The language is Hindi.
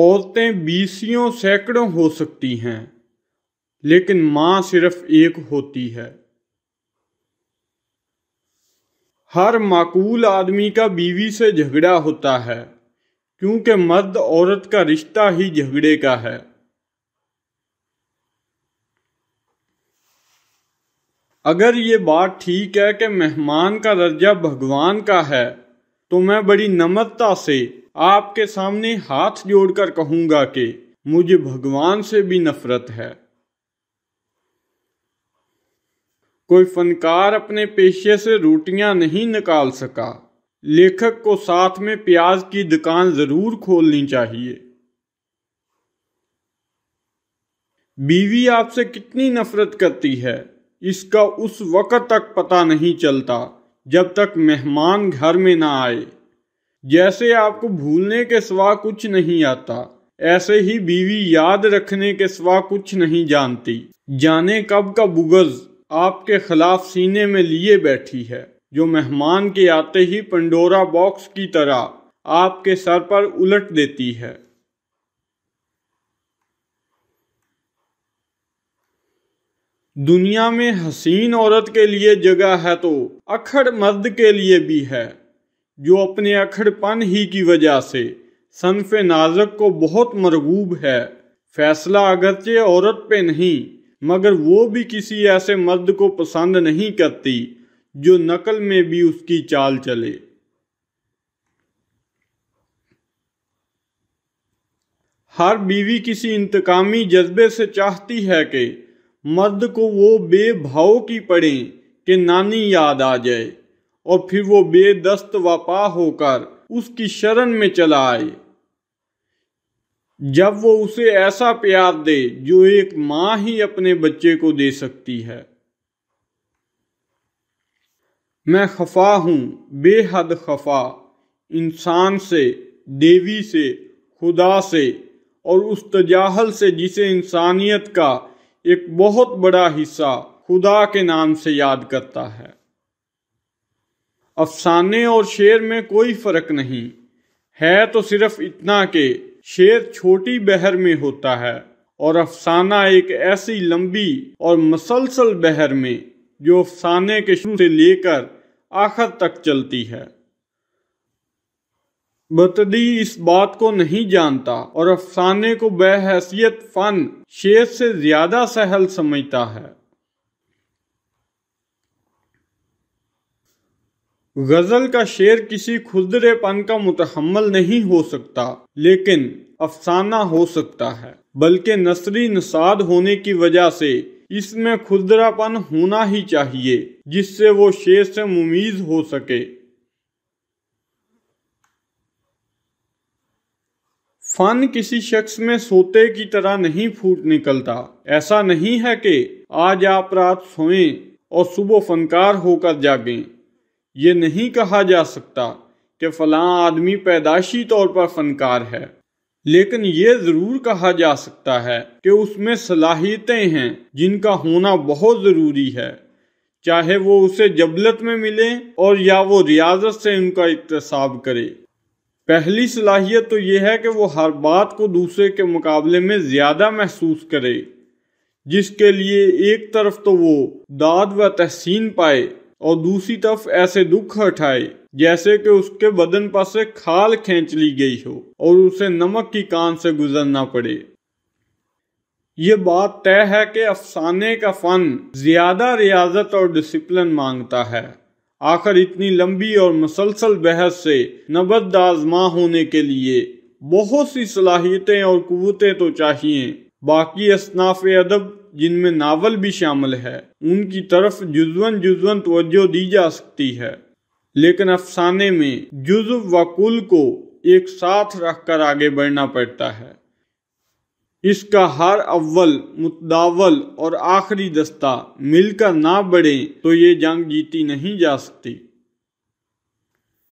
औरतें बीसियों सैकड़ों हो सकती हैं लेकिन मां सिर्फ एक होती है हर माकूल आदमी का बीवी से झगड़ा होता है क्योंकि मर्द औरत का रिश्ता ही झगड़े का है अगर ये बात ठीक है कि मेहमान का दर्जा भगवान का है तो मैं बड़ी नम्रता से आपके सामने हाथ जोड़कर कहूंगा कि मुझे भगवान से भी नफरत है कोई फनकार अपने पेशे से रोटियां नहीं निकाल सका लेखक को साथ में प्याज की दुकान जरूर खोलनी चाहिए बीवी आपसे कितनी नफरत करती है इसका उस वक्त तक पता नहीं चलता जब तक मेहमान घर में ना आए जैसे आपको भूलने के सिवा कुछ नहीं आता ऐसे ही बीवी याद रखने के सिवा कुछ नहीं जानती जाने कब का बुगज आपके खिलाफ सीने में लिए बैठी है जो मेहमान के आते ही पंडोरा बॉक्स की तरह आपके सर पर उलट देती है दुनिया में हसीन औरत के लिए जगह है तो अखड़ मर्द के लिए भी है जो अपने अखड़पन ही की वजह से सनफ नाजक को बहुत मरगूब है फैसला अगरचे औरत पे नहीं मगर वो भी किसी ऐसे मर्द को पसंद नहीं करती जो नकल में भी उसकी चाल चले हर बीवी किसी इंतकामी जज्बे से चाहती है कि मर्द को वो बेभाव की पड़े कि नानी याद आ जाए और फिर वो बेदस्त वापा होकर उसकी शरण में चला आए जब वो उसे ऐसा प्यार दे जो एक माँ ही अपने बच्चे को दे सकती है मैं खफा हूँ बेहद खफा इंसान से देवी से खुदा से और उस तजाहल से जिसे इंसानियत का एक बहुत बड़ा हिस्सा खुदा के नाम से याद करता है अफसाने और शेर में कोई फ़र्क नहीं है तो सिर्फ इतना कि शेर छोटी बहर में होता है और अफसाना एक ऐसी लंबी और मसलसल बहर में जो अफसाने के शुरू से लेकर आखिर तक चलती है बतदी इस बात को नहीं जानता और अफसाने को बहसीत फ़न शेर से ज़्यादा सहल समझता है गजल का शेर किसी खुदरेपन का मुतहमल नहीं हो सकता लेकिन अफसाना हो सकता है बल्कि नसरी नसाद होने की वजह से इसमें खुदरापन होना ही चाहिए जिससे वो शेर से मुमीज हो सके फन किसी शख्स में सोते की तरह नहीं फूट निकलता ऐसा नहीं है कि आज आप रात सोएं और सुबह फनकार होकर जागें ये नहीं कहा जा सकता कि फलां आदमी पैदाशी तौर पर फ़नकार है लेकिन ये ज़रूर कहा जा सकता है कि उसमें सलाहियतें हैं जिनका होना बहुत ज़रूरी है चाहे वो उसे जबलत में मिले और या वो रियाजत से उनका इकतसाब करे पहली सलाहियत तो यह है कि वो हर बात को दूसरे के मुकाबले में ज़्यादा महसूस करे जिसके लिए एक तरफ तो वो दाद व तहसीन पाए और दूसरी तरफ ऐसे दुख हटाए जैसे कि उसके बदन पर से खाल खींच ली गई हो और उसे नमक की कान से गुजरना पड़े ये बात तय है कि अफसाने का फन ज्यादा रियाजत और डिसिप्लिन मांगता है आखिर इतनी लंबी और मुसलसल बहस से नबद आजमा होने के लिए बहुत सी सलाहियतें और कुतें तो चाहिए बाकी असनाफ अदब जिनमें नावल भी शामिल है उनकी तरफ जुजवन जुजवन तवज्जो दी जा सकती है लेकिन अफसाने में जुज्व व कुल को एक साथ रखकर आगे बढ़ना पड़ता है इसका हर अव्वल मुतदावल और आखिरी दस्ता मिलकर ना बढ़े तो ये जंग जीती नहीं जा सकती